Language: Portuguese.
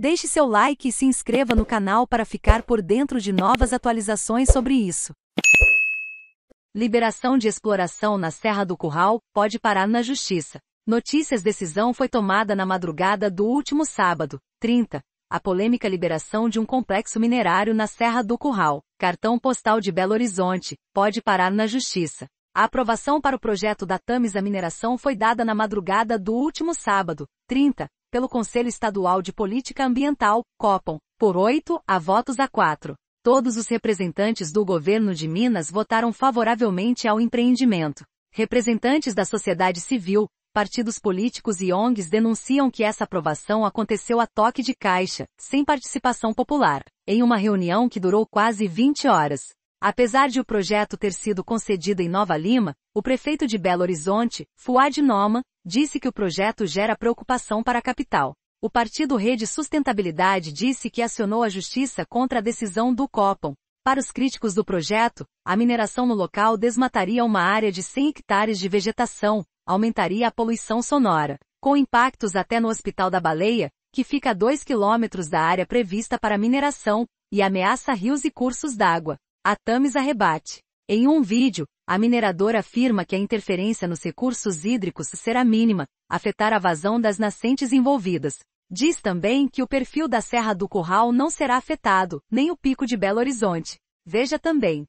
Deixe seu like e se inscreva no canal para ficar por dentro de novas atualizações sobre isso. Liberação de exploração na Serra do Curral pode parar na Justiça. Notícias decisão foi tomada na madrugada do último sábado, 30, a polêmica liberação de um complexo minerário na Serra do Curral, cartão postal de Belo Horizonte, pode parar na Justiça. A aprovação para o projeto da Tamis mineração foi dada na madrugada do último sábado, 30, pelo Conselho Estadual de Política Ambiental, COPOM, por 8 a votos a 4. Todos os representantes do governo de Minas votaram favoravelmente ao empreendimento. Representantes da sociedade civil, partidos políticos e ONGs denunciam que essa aprovação aconteceu a toque de caixa, sem participação popular, em uma reunião que durou quase 20 horas. Apesar de o projeto ter sido concedido em Nova Lima, o prefeito de Belo Horizonte, Fuad Noma, disse que o projeto gera preocupação para a capital. O partido Rede Sustentabilidade disse que acionou a justiça contra a decisão do Copom. Para os críticos do projeto, a mineração no local desmataria uma área de 100 hectares de vegetação, aumentaria a poluição sonora, com impactos até no Hospital da Baleia, que fica a 2 quilômetros da área prevista para mineração, e ameaça rios e cursos d'água. A Tamis arrebate. Em um vídeo, a mineradora afirma que a interferência nos recursos hídricos será mínima, afetar a vazão das nascentes envolvidas. Diz também que o perfil da Serra do Curral não será afetado, nem o Pico de Belo Horizonte. Veja também.